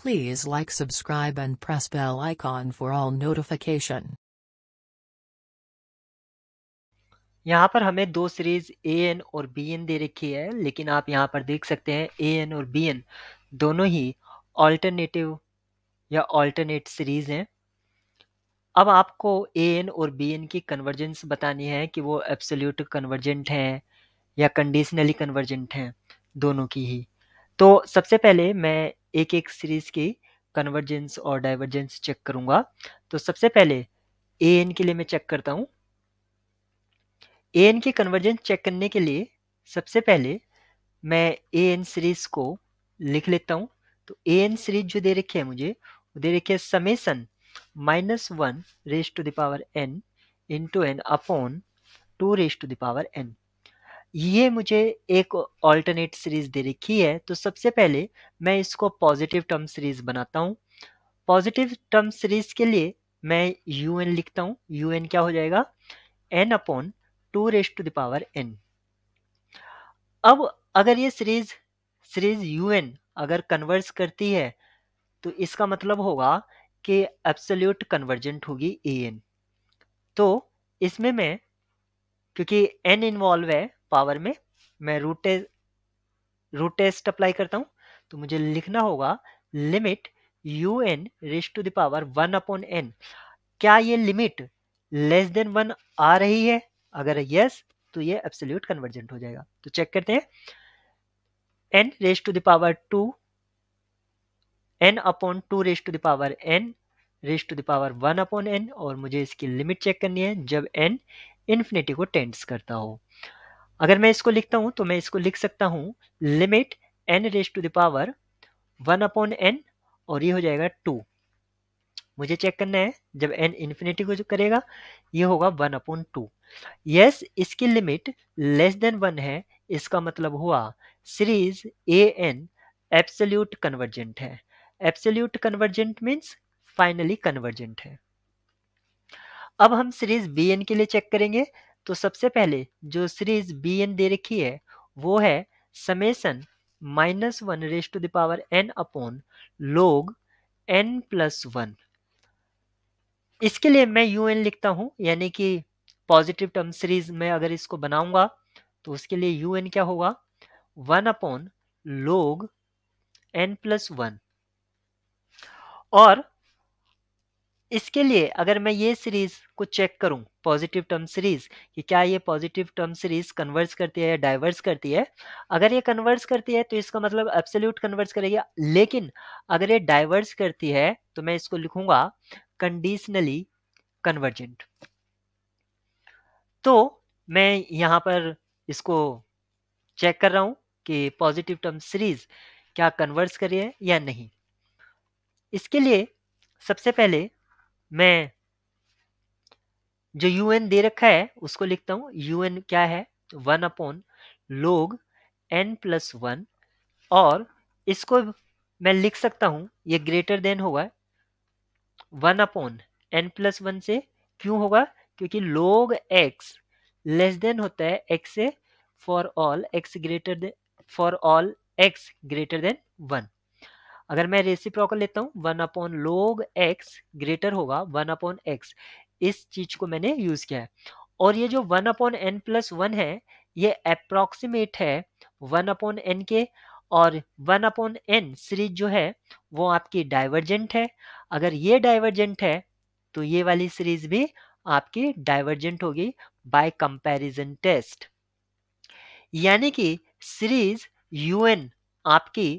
Please like subscribe and press bell icon for all notification. यहाँ पर हमें दो सीरीज ए एन और बी एन दे रखी है लेकिन आप यहाँ पर देख सकते हैं ए एन और बी एन दोनों ही ऑल्टरनेटिव या ऑल्टरनेट सीरीज हैं अब आपको ए एन और बी एन की कन्वर्जेंस बतानी है कि वो एब्सोल्यूट कन्वर्जेंट हैं या कंडीशनली कन्वर्जेंट हैं दोनों की ही तो सबसे पहले मैं एक एक सीरीज की कन्वर्जेंस और डाइवर्जेंस चेक करूंगा तो सबसे पहले ए एन के लिए मैं चेक करता हूँ ए एन के कन्वर्जेंस चेक करने के लिए सबसे पहले मैं ए एन सीरीज को लिख लेता हूँ तो ए एन सीरीज जो दे रखी है मुझे वो दे रखी है summation minus one raise to the power N into N upon two raise to the power N ये मुझे एक ऑल्टरनेट सीरीज दे रखी है तो सबसे पहले मैं इसको पॉजिटिव टर्म सीरीज बनाता हूँ पॉजिटिव टर्म सीरीज के लिए मैं यू एन लिखता हूँ यू एन क्या हो जाएगा N upon two raise to the power N अब अगर ये सीरीज सीरीज यू एन अगर कन्वर्स करती है तो इसका मतलब होगा कि एब्सोल्यूट कन्वर्जेंट होगी ए एन तो इसमें मैं क्योंकि एन इन्वॉल्व है पावर में मैं रूटे रूट टेस्ट अप्लाई करता हूं तो मुझे लिखना होगा limit U N raise to the power one upon N क्या ये लिमिट लेस देन वन आ रही है अगर यस yes, तो ये एब्सोल्यूट कन्वर्जेंट हो जाएगा तो चेक करते हैं N raise to the power two N upon two raise to the power N raise to the power one upon N और मुझे इसकी लिमिट चेक करनी है जब एन इन्फिनिटी को टेंट्स करता हो अगर मैं इसको लिखता हूं तो मैं इसको लिख सकता हूं limit N raise to the power one upon N और ये हो जाएगा टू मुझे चेक करना है जब एन इन्फिनिटी को करेगा ये होगा वन अपॉन टू यस इसकी लिमिट लेस देन वन है इसका मतलब हुआ series A N absolute convergent है absolute convergent means finally convergent है अब हम सीरीज बी एन के लिए चेक करेंगे तो सबसे पहले जो सीरीज बी एन दे रखी है वो है summation minus one raise to the power N upon log N plus one इसके लिए मैं यू एन लिखता हूं यानी कि पॉजिटिव टर्म सीरीज में अगर इसको बनाऊंगा तो उसके लिए यू एन क्या होगा one upon log N plus one और इसके लिए अगर मैं ये सीरीज़ को चेक करूं पॉजिटिव टर्म सीरीज़ कि क्या ये पॉजिटिव टर्म सीरीज़ कन्वर्स करती है या डाइवर्स करती है अगर ये कन्वर्स करती है तो इसका मतलब एब्सोल्यूट कन्वर्स करेगी लेकिन अगर ये डाइवर्स करती है तो मैं इसको लिखूंगा कंडीशनली कन्वर्जेंट तो मैं यहाँ पर इसको चेक कर रहा हूँ कि पॉजिटिव टर्म सीरीज़ क्या कन्वर्स करिए या नहीं इसके लिए सबसे पहले मैं जो यूएन दे रखा है उसको लिखता हूं यूएन क्या है one upon log N plus one और इसको मैं लिख सकता हूं ये ग्रेटर देन होगा one upon N plus one से क्यों होगा क्योंकि लोग एक्स लेस देन होता है एक्स से for all X greater for all X greater than one अगर मैं रेसिप्रोकल लेता हूँ one upon log X greater होगा वन अपॉन एक्स इस चीज को मैंने यूज किया है और ये जो one upon N plus one है ये अप्रोक्सीमेट है वन अपॉन एन के और वन अपॉन एन सीरीज जो है वो आपकी डाइवर्जेंट है अगर ये डाइवर्जेंट है तो ये वाली सीरीज भी आपकी डाइवर्जेंट होगी बाय कंपैरिजन टेस्ट यानी कि सीरीज यूएन आपकी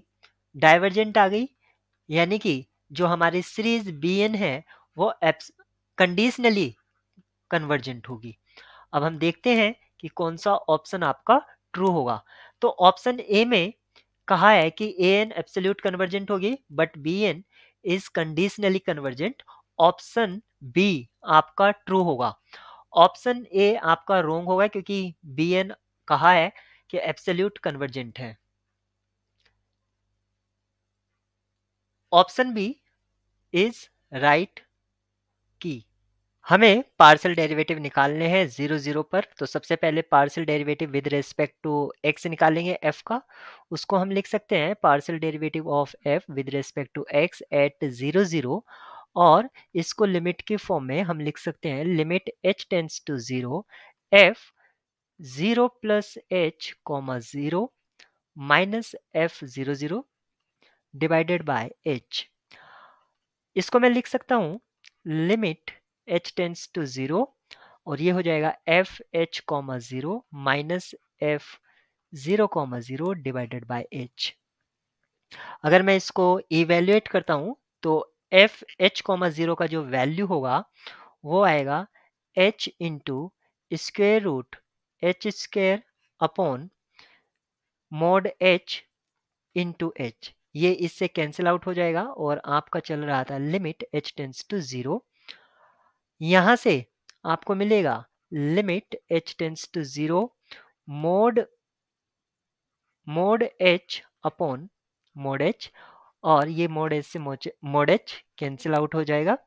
डाइवर्जेंट आ गई यानी कि जो हमारी सीरीज बी एन है वो एप्स कंडीशनली कन्वर्जेंट होगी अब हम देखते हैं कि कौन सा ऑप्शन आपका ट्रू होगा तो ऑप्शन ए में कहा है कि ए एन एप्सोल्यूट कन्वर्जेंट होगी but B N is conditionally convergent option B आपका ट्रू होगा ऑप्शन ए आपका रोंग होगा क्योंकि बी एन कहा है कि एप्सोल्यूट कन्वर्जेंट है ऑप्शन बी इज राइट की हमें पार्सल डेरिवेटिव निकालने हैं जीरो जीरो पर तो सबसे पहले partial derivative with respect to X निकालेंगे एफ का उसको हम लिख सकते हैं partial derivative of F with respect to X at zero zero और इसको लिमिट के फॉर्म में हम लिख सकते हैं limit H tends to zero F zero plus H comma zero minus F zero zero divided by H इसको मैं लिख सकता हूँ limit H tends to zero और ये हो जाएगा F H comma zero minus F zero comma zero divided by H अगर मैं इसको इवेल्युएट करता हूँ तो एफ एच कॉमा ज़ीरो का जो वैल्यू होगा वो आएगा H into square root H square upon mod H into H ये इससे कैंसिल आउट हो जाएगा और आपका चल रहा था limit H tends to zero यहां से आपको मिलेगा limit H tends to zero mod mod H upon mod H और ये मोड एच से मोड एच कैंसिल आउट हो जाएगा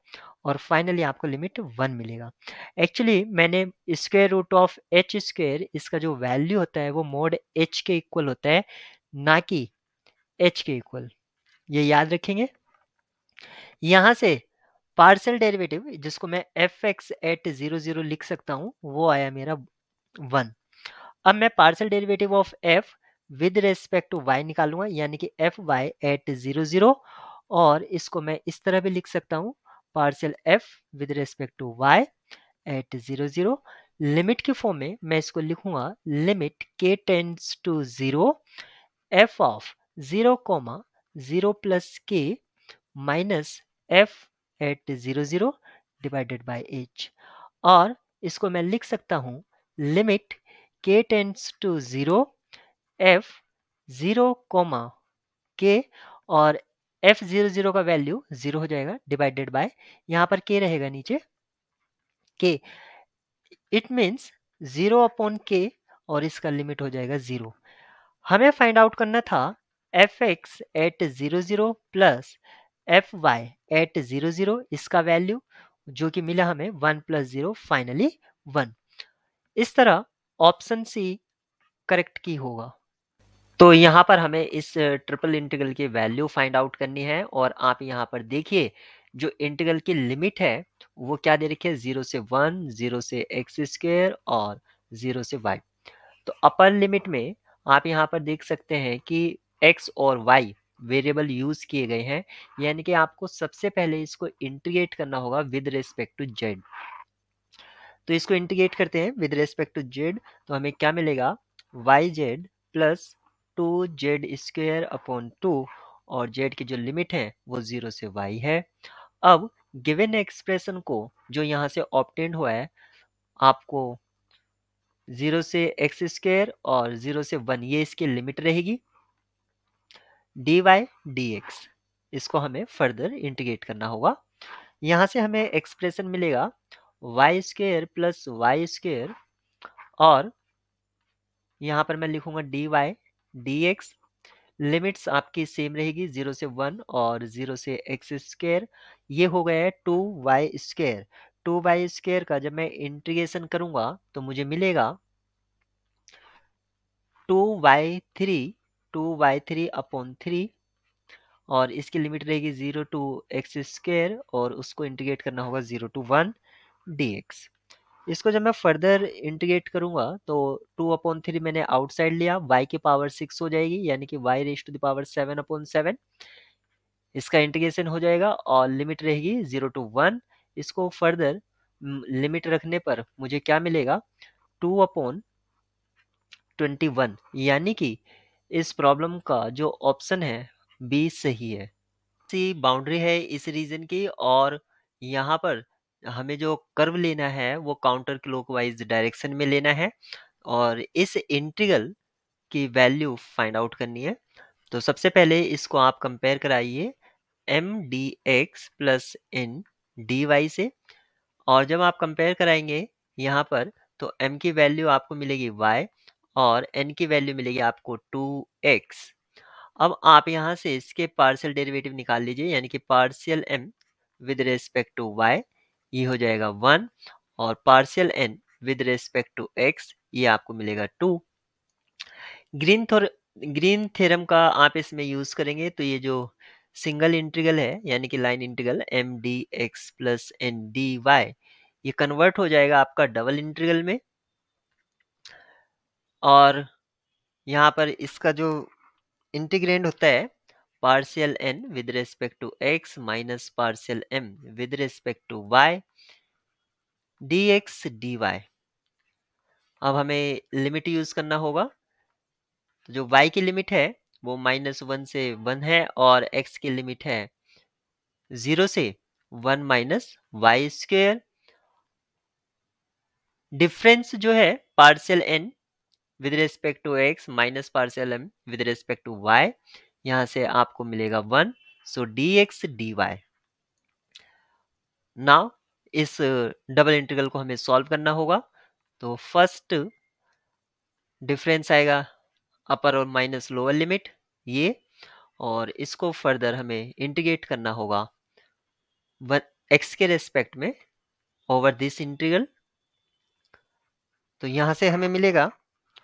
और फाइनली आपको लिमिट वन मिलेगा एक्चुअली मैंने square root of H square इसका जो वैल्यू होता है वो मोड एच के इक्वल होता है ना कि एच के इक्वल ये याद रखेंगे यहां से पार्सल डेरिवेटिव जिसको मैं F x at zero zero लिख सकता हूं वो आया मेरा वन अब मैं partial derivative of F with respect to Y निकालूंगा यानी कि F Y at zero zero और इसको मैं इस तरह भी लिख सकता हूं partial F with respect to Y at zero zero limit के फॉर्म में मैं इसको लिखूंगा लिमिट के tends to zero F of zero comma zero plus के minus f at zero zero divided by h और इसको मैं लिख सकता हूँ लिमिट के tends to zero f zero comma k और एफ ज़ीरो ज़ीरो का वैल्यू ज़ीरो हो जाएगा डिवाइडेड बाय यहाँ पर के रहेगा नीचे के इट मींस ज़ीरो अपॉन के और इसका लिमिट हो जाएगा ज़ीरो हमें फाइंड आउट करना था f x at zero zero plus f Y at zero zero इसका वैल्यू जो कि मिला हमें one plus zero finally one इस तरह ऑप्शन सी करेक्ट की होगा तो यहाँ पर हमें इस ट्रिपल इंटीग्रल की वैल्यू फाइंड आउट करनी है और आप यहाँ पर देखिए जो इंटीग्रल की लिमिट है वो क्या दे रखी है जीरो से वन जीरो से एक्स स्क्र और जीरो से वाई तो अपर लिमिट में आप यहाँ पर देख सकते हैं कि एक्स और वाई वेरिएबल यूज किए गए हैं यानी कि आपको सबसे पहले इसको इंटीग्रेट करना होगा विद रेस्पेक्ट टू जेड तो इसको इंटीग्रेट करते हैं विद रेस्पेक्ट टू जेड तो हमें क्या मिलेगा y z plus two z square upon two और जेड की जो लिमिट है वो जीरो से वाई है अब गिवेन एक्सप्रेशन को जो यहाँ से ऑप्टेंड हुआ है आपको ज़ीरो से एक्स स्क्वेयर और ज़ीरो से वन ये इसकी लिमिट रहेगी डी वाई डी एक्स इसको हमें फर्दर इंटीग्रेट करना होगा यहाँ से हमें एक्सप्रेशन मिलेगा y square plus y square और यहाँ पर मैं लिखूंगा d y d x limits आपकी सेम रहेगी जीरो से वन और जीरो से एक्स स्क्र ये हो गया है two y square two y square का जब मैं इंटीग्रेशन करूंगा तो मुझे मिलेगा two y three two by three upon three और इसकी लिमिट रहेगी ज़ीरो टू एक्स स्क्र और उसको इंटीग्रेट करना होगा zero to one d x इसको जब मैं फर्दर इंटीग्रेट करूंगा तो टू अपॉन थ्री मैंने आउटसाइड लिया वाई की पावर सिक्स हो जाएगी यानी कि y raise to the power seven upon seven इसका इंटीग्रेशन हो जाएगा और लिमिट रहेगी ज़ीरो टू वन इसको फर्दर लिमिट रखने पर मुझे क्या मिलेगा टू अपॉन ट्वेंटी वन यानी कि इस प्रॉब्लम का जो ऑप्शन है बी सही है सी बाउंड्री है इस रीजन की और यहाँ पर हमें जो कर्व लेना है वो काउंटर क्लॉकवाइज डायरेक्शन में लेना है और इस इंटीग्रल की वैल्यू फाइंड आउट करनी है तो सबसे पहले इसको आप कंपेयर कराइए m d x plus n d y से और जब आप कंपेयर कराएंगे यहाँ पर तो m की वैल्यू आपको मिलेगी y और एन की वैल्यू मिलेगी आपको टू एक्स अब आप यहाँ से इसके पार्शियल डेरिवेटिव निकाल लीजिए यानी कि partial m with respect to y ये हो जाएगा वन और partial n with respect to x ये आपको मिलेगा two green thor green theorem का आप इसमें यूज़ करेंगे तो ये जो सिंगल इंटीग्रल है यानी कि line integral m d x plus n d y ये कन्वर्ट हो जाएगा आपका डबल इंटीग्रल में और यहाँ पर इसका जो इंटीग्रेंड होता है partial n with respect to x minus partial m with respect to y d x d y अब हमें लिमिट यूज करना होगा तो जो y की लिमिट है वो माइनस वन से वन है और x की लिमिट है जीरो से one minus y square difference जो है partial n with respect to x minus partial m with respect to y यहां से आपको मिलेगा one so d x d y now इस डबल इंटीग्रल को हमें सॉल्व करना होगा तो फर्स्ट डिफरेंस आएगा अपर और माइनस लोअर लिमिट ये और इसको फर्दर हमें इंटीग्रेट करना होगा एक्स के रेस्पेक्ट में ओवर दिस इंटीग्रल तो यहां से हमें मिलेगा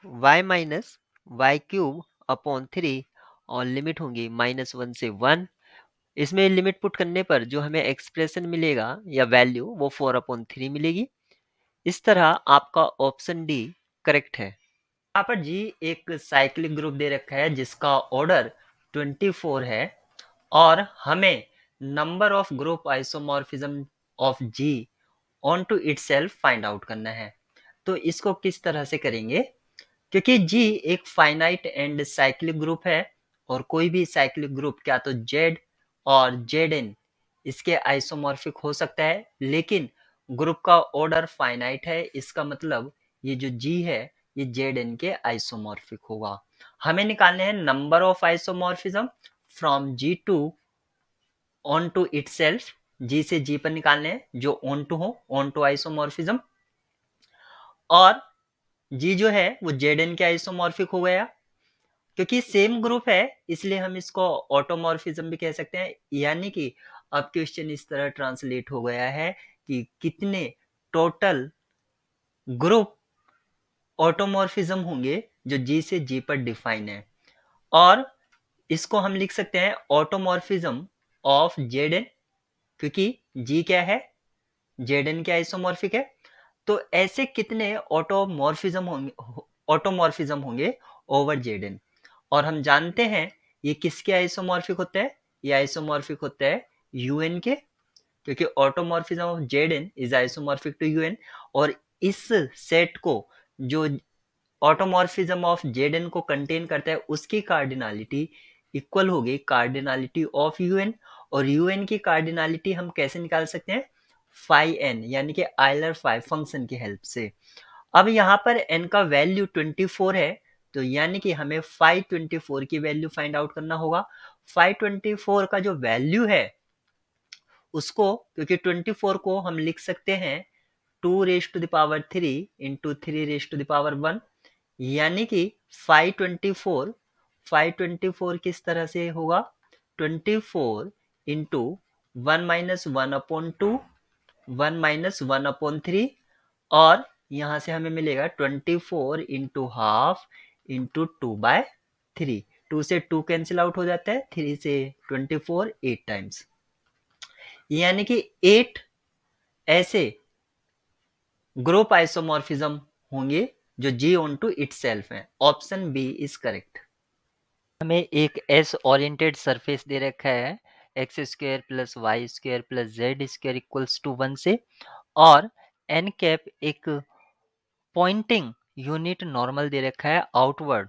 y minus y cube upon three और लिमिट होंगी माइनस वन से वन इसमें लिमिट पुट करने पर जो हमें एक्सप्रेशन मिलेगा या वैल्यू वो फोर अपॉन थ्री मिलेगी इस तरह आपका ऑप्शन डी करेक्ट है यहाँ पर जी एक साइक्लिक ग्रुप दे रखा है जिसका ऑर्डर 24 है और हमें number of group isomorphism of G on to it find out करना है तो इसको किस तरह से करेंगे क्योंकि जी एक फाइनाइट एंड साइक्लिक ग्रुप है और कोई भी साइक्लिक ग्रुप क्या तो जेड और जेड एन इसके आइसोमॉर्फिक हो सकता है लेकिन ग्रुप का ऑर्डर फाइनाइट है इसका मतलब ये जो जी है ये जेड एन के आइसोमॉर्फिक होगा हमें निकालने हैं number of isomorphism from G to on to it G से जी पर निकालने हैं जो ऑन टू हो ऑन टू आइसोमॉर्फिज्म और जी जो है वो जेड एन के आइसोमॉर्फिक हो गया क्योंकि सेम ग्रुप है इसलिए हम इसको ऑटोमॉर्फिज्म भी कह सकते हैं यानी कि अब क्वेश्चन इस तरह ट्रांसलेट हो गया है कि कितने टोटल ग्रुप ऑटोमॉर्फिज्म होंगे जो जी से जी पर डिफाइन है और इसको हम लिख सकते हैं ऑटोमॉर्फिज्म ऑफ जेड एन क्योंकि जी क्या है जेड एन क्या आइसोमॉर्फिक है तो ऐसे कितने ऑटोमॉर्फिज्म होंगे ऑटोमॉर्फिज्म होंगे ओवर जेडन और हम जानते हैं ये किसके आइसोमॉर्फिक होते हैं ये आइसोमॉर्फिक होते हैं यूएन के क्योंकि automorphism of Z n is isomorphic to U n और इस सेट को जो ऑटोमॉर्फिज्म ऑफ जेडन को कंटेन करता है उसकी कार्डिनालिटी इक्वल होगी कार्डिनालिटी ऑफ यूएन और यूएन की कार्डिनालिटी हम कैसे निकाल सकते हैं फाइव एन यानी कि आयलर फाइव फंक्शन की हेल्प से अब यहाँ पर एन का वैल्यू ट्वेंटी फोर है तो यानी कि हमें फाइव ट्वेंटी फोर की वैल्यू फाइंड आउट करना होगा फाइव ट्वेंटी फोर का जो वैल्यू है उसको क्योंकि ट्वेंटी फोर को हम लिख सकते हैं two raise to the power three into three raise to the power one यानी कि phi twenty four phi twenty four किस तरह से होगा twenty four into one minus one upon two one minus one upon three और यहाँ से हमें मिलेगा twenty four into half into two by three two से टू कैंसिल आउट हो जाता है थ्री से ट्वेंटी फोर एट टाइम्स यानी कि एट ऐसे ग्रुप आइसोमॉर्फिज्म होंगे जो G on to itself है ऑप्शन बी इज करेक्ट हमें एक एस ओरिएंटेड सरफेस दे रखा है x square plus y square plus z square equals to one से और एन कैप एक पॉइंटिंग यूनिट नॉर्मल दे रखा है आउटवर्ड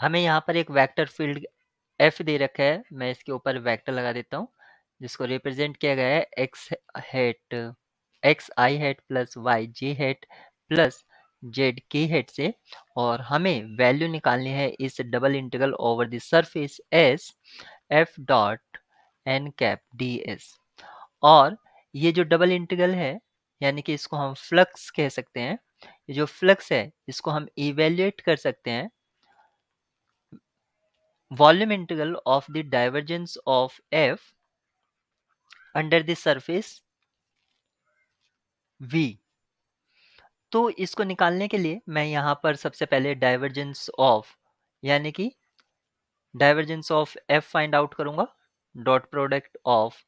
हमें यहाँ पर एक वेक्टर फील्ड एफ दे रखा है मैं इसके ऊपर वेक्टर लगा देता हूँ जिसको रिप्रेजेंट किया गया है x hat x i hat plus y j hat plus z k hat से और हमें वैल्यू निकालनी है इस double integral over the surface S F dot n cap d S और ये जो डबल इंटीग्रल है यानी कि इसको हम फ्लक्स कह सकते हैं ये जो फ्लक्स है इसको हम इवेल्युएट कर सकते हैं volume integral of the divergence of F under the surface V तो इसको निकालने के लिए मैं यहां पर सबसे पहले डाइवर्जेंस ऑफ यानी कि divergence of F find out करूंगा dot product of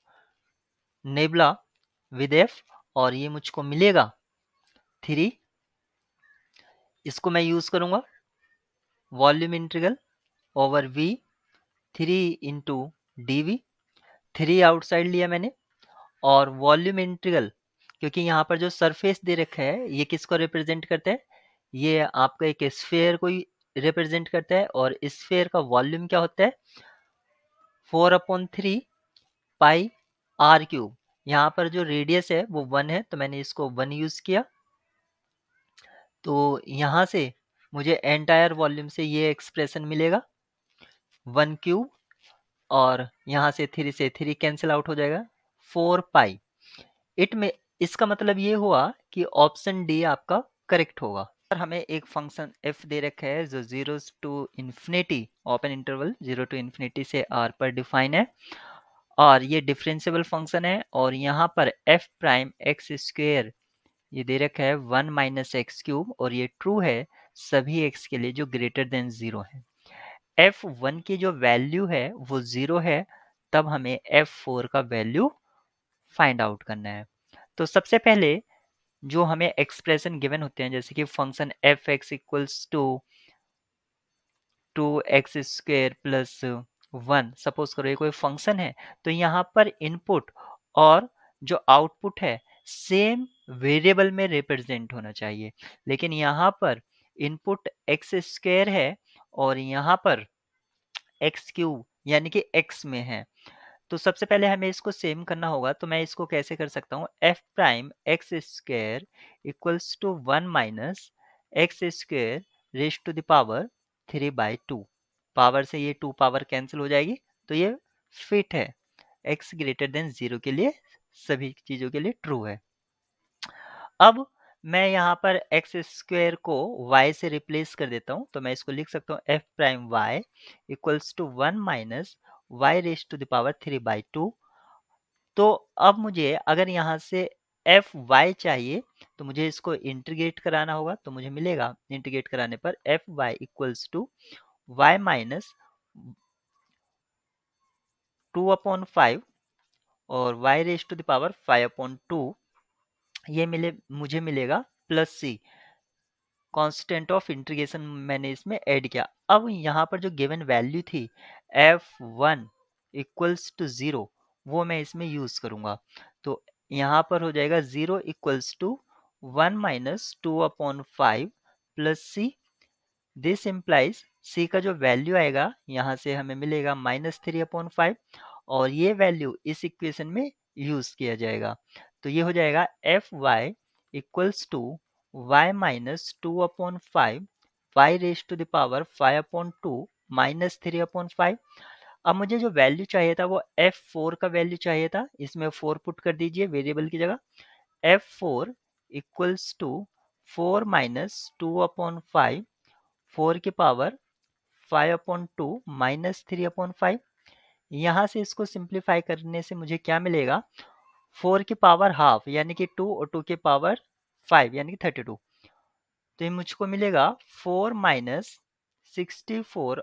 nabla with F और ये मुझको मिलेगा थ्री इसको मैं यूज करूंगा volume integral over V three into d V three outside लिया मैंने और वॉल्यूम इंटीग्रल क्योंकि यहाँ पर जो सरफेस दे रखा है ये किसको रिप्रेजेंट करता है ये आपका एक स्फेयर को रिप्रेजेंट करता है और स्फेयर का वॉल्यूम क्या होता है four upon three pi r cube यहाँ पर जो रेडियस है वो वन है तो मैंने इसको वन यूज किया तो यहाँ से मुझे एंटायर वॉल्यूम से ये एक्सप्रेशन मिलेगा वन क्यूब और यहाँ से थ्री से थ्री कैंसिल आउट हो जाएगा फोर पाई इट में इसका मतलब ये हुआ कि ऑप्शन डी आपका करेक्ट होगा सर हमें एक फंक्शन f दे रखा है जो zero to infinity open interval zero to infinity से r पर डिफाइन है और ये डिफ्रेंसीबल फंक्शन है और यहाँ पर f प्राइम एक्स स्क्वेयर ये दे रखा है वन माइनस एक्स क्यूब और ये ट्रू है सभी x के लिए जो ग्रेटर देन जीरो है f वन की जो वैल्यू है वो जीरो है तब हमें f फोर का वैल्यू फाइंड आउट करना है तो सबसे पहले जो हमें एक्सप्रेशन गिवन होते हैं जैसे कि function f x equals to two x square plus one suppose करो ये कोई फंक्शन है तो यहाँ पर इनपुट और जो आउटपुट है सेम वेरिएबल में रिप्रेजेंट होना चाहिए लेकिन यहाँ पर इनपुट एक्स स्क्वेयर है और यहाँ पर एक्स क्यूब यानी कि एक्स में है तो सबसे पहले हमें इसको सेम करना होगा तो मैं इसको कैसे कर सकता हूँ f prime x square equals to one minus x square raised to the power three by two power से ये टू पावर कैंसिल हो जाएगी तो ये फिट है एक्स ग्रेटर देन जीरो के लिए सभी चीज़ों के लिए ट्रू है अब मैं यहाँ पर एक्स स्क्वेयर को वाई से रिप्लेस कर देता हूँ तो मैं इसको लिख सकता हूँ f prime y equals to one minus y raise to the power three by two तो अब मुझे अगर यहाँ से एफ वाई चाहिए तो मुझे इसको इंटीग्रेट कराना होगा तो मुझे मिलेगा इंटीग्रेट कराने पर f y equals to y minus two upon five और y raise to the power five upon two ये मिले मुझे मिलेगा plus C constant of integration मैंने इसमें ऐड किया अब यहाँ पर जो गिवन वैल्यू थी f one equals to zero वो मैं इसमें यूज़ करूँगा तो यहाँ पर हो जाएगा zero equals to one minus two upon five plus C this implies C का जो वैल्यू आएगा यहाँ से हमें मिलेगा माइनस थ्री अपॉन फाइव और ये वैल्यू इस इक्वेशन में यूज़ किया जाएगा तो ये हो जाएगा f y equals to y minus two upon five y raise to the power five upon two minus three upon five अब मुझे जो वैल्यू चाहिए था वो एफ फोर का वैल्यू चाहिए था इसमें फोर पुट कर दीजिए वेरिएबल की जगह f four equals to four minus two upon five four की power five upon two minus three upon five यहाँ से इसको सिंप्लीफाई करने से मुझे क्या मिलेगा फोर की पावर हाफ यानी कि टू और टू की पावर फाइव यानी कि थर्टी टू तो ये मुझको मिलेगा फोर माइनस मेरा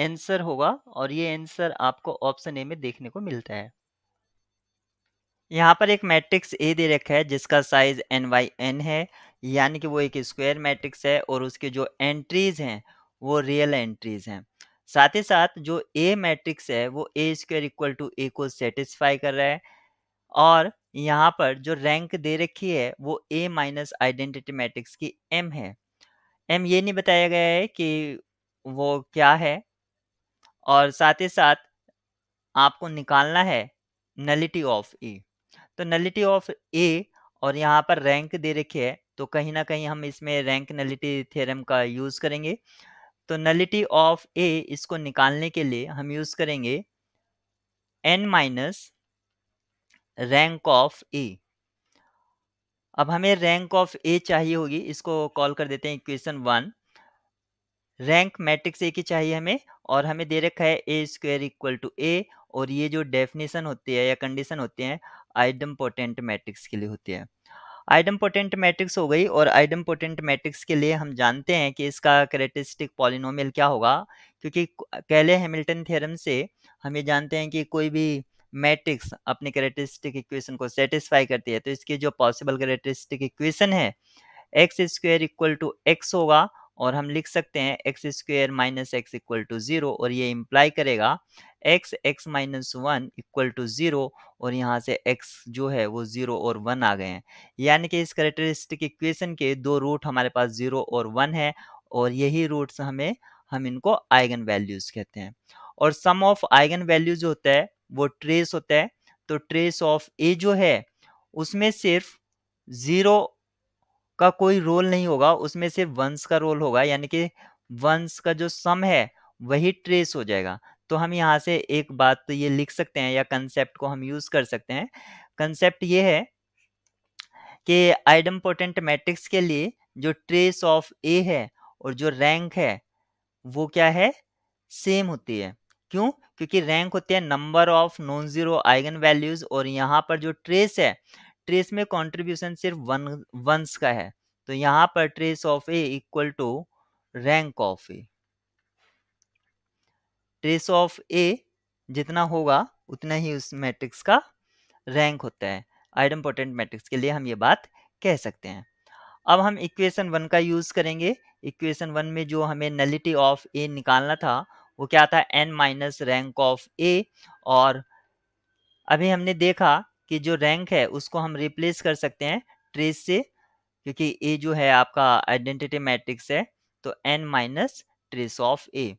आंसर होगा और ये आंसर आपको ऑप्शन ए में देखने को मिलता है यहाँ पर एक मैट्रिक्स ए दे रखा है जिसका साइज एन वाई एन है यानी कि वो एक स्क्वायर मैट्रिक्स है और उसके जो एंट्रीज हैं वो रियल एंट्रीज हैं साथ ही साथ जो ए मैट्रिक्स है वो A square equal to A को सेटिस्फाई कर रहा है और यहाँ पर जो रैंक दे रखी है वो ए माइनस आइडेंटिटी मैट्रिक्स की एम है एम ये नहीं बताया गया है कि वो क्या है और साथ ही साथ आपको निकालना है नलिटी ऑफ ए तो नलिटी ऑफ ए और यहाँ पर रैंक दे रखी है तो कहीं ना कहीं हम इसमें रैंक नलिटी थ्योरम का यूज़ करेंगे तो नलिटी ऑफ ए इसको निकालने के लिए हम यूज करेंगे n minus rank of A अब हमें रैंक ऑफ ए चाहिए होगी इसको कॉल कर देते हैं equation one rank matrix A की चाहिए हमें और हमें दे रखा है A square equal to A और ये जो डेफिनेशन होती है या कंडीशन होती है आइडम पोटेंट मैट्रिक्स के लिए होती है आइडम पोटेंट मैट्रिक्स हो गई और आइडम पोटेंट मैट्रिक्स के लिए हम जानते हैं कि इसका करेटिस्टिक पॉलिनोमियल क्या होगा क्योंकि कैले हैमिल्टन थ्योरम से हम ये जानते हैं कि कोई भी मैट्रिक्स अपने करेटिस्टिक इक्वेशन को सेटिस्फाई करती है तो इसकी जो पॉसिबल करेटिस्टिक इक्वेशन है x square equal to x होगा और हम लिख सकते हैं x square minus x equal to zero और ये इम्प्लाई करेगा x x minus one equal to zero और यहाँ से एक्स जो है वो ज़ीरो और वन आ गए हैं यानी कि इस करेक्टरिस्टिक इक्वेशन के दो रूट हमारे पास ज़ीरो और वन है और यही रूट्स हमें हम इनको आइगन वैल्यूज़ कहते हैं और सम ऑफ आइगन वैल्यूज होता है वो ट्रेस होता है तो ट्रेस ऑफ ए जो है उसमें सिर्फ ज़ीरो का कोई रोल नहीं होगा उसमें सिर्फ वंस का रोल होगा यानी कि वंस का जो सम है वही ट्रेस हो जाएगा तो हम यहाँ से एक बात तो ये लिख सकते हैं या कंसेप्ट को हम यूज़ कर सकते हैं कंसेप्ट ये है कि आइडम पोटेंट मैट्रिक्स के लिए जो ट्रेस ऑफ ए है और जो रैंक है वो क्या है सेम होती है क्यों क्योंकि रैंक होती है number of non zero eigenvalues और यहाँ पर जो ट्रेस है ट्रेस में कंट्रीब्यूशन सिर्फ वन वंस का है तो यहाँ पर trace of A equal to rank of A trace of A जितना होगा उतना ही उस मैट्रिक्स का रैंक होता है आइडम पोटेंट मैट्रिक्स के लिए हम ये बात कह सकते हैं अब हम इक्वेशन वन का यूज़ करेंगे इक्वेशन वन में जो हमें नलिटी ऑफ ए निकालना था वो क्या था n minus rank of A और अभी हमने देखा कि जो रैंक है उसको हम रिप्लेस कर सकते हैं ट्रेस से क्योंकि ए जो है आपका आइडेंटिटी मैट्रिक्स है तो n minus trace of A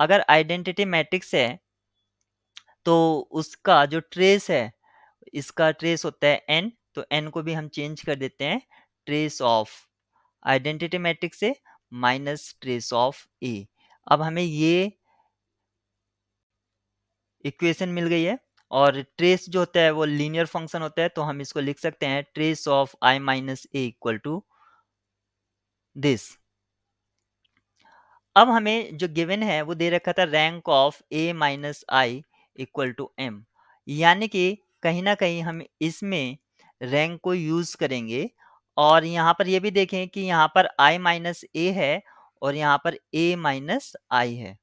अगर आइडेंटिटी मैट्रिक्स है तो उसका जो ट्रेस है इसका ट्रेस होता है एन तो एन को भी हम चेंज कर देते हैं ट्रेस ऑफ आइडेंटिटी मैट्रिक्स से माइनस ट्रेस ऑफ ए अब हमें ये इक्वेशन मिल गई है और ट्रेस जो होता है वो लीनियर फंक्शन होता है तो हम इसको लिख सकते हैं trace of I minus A equal to this अब हमें जो गिवन है वो दे रखा था rank of A minus I equal to M यानी कि कहीं ना कहीं हम इसमें रैंक को यूज़ करेंगे और यहाँ पर ये भी देखें कि यहाँ पर i माइनस ए है और यहाँ पर a माइनस आई है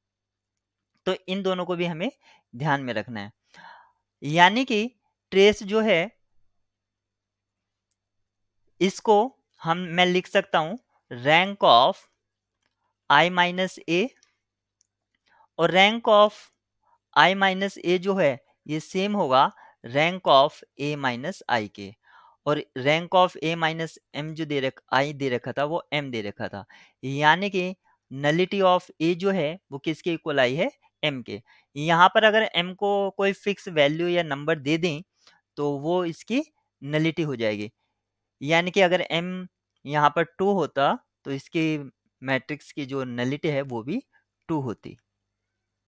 तो इन दोनों को भी हमें ध्यान में रखना है यानी कि ट्रेस जो है इसको हम मैं लिख सकता हूँ rank of I minus A और rank of I minus A जो है ये सेम होगा rank of A minus I के और rank of A minus M जो दे रख i दे रखा था वो एम दे रखा था यानी कि नलिटी ऑफ ए जो है वो किसके इक्वल आई है एम के यहाँ पर अगर एम को कोई फिक्स वैल्यू या नंबर दे दें तो वो इसकी नलिटी हो जाएगी यानी कि अगर एम यहाँ पर टू होता तो इसकी मैट्रिक्स की जो नलिटी है वो भी टू होती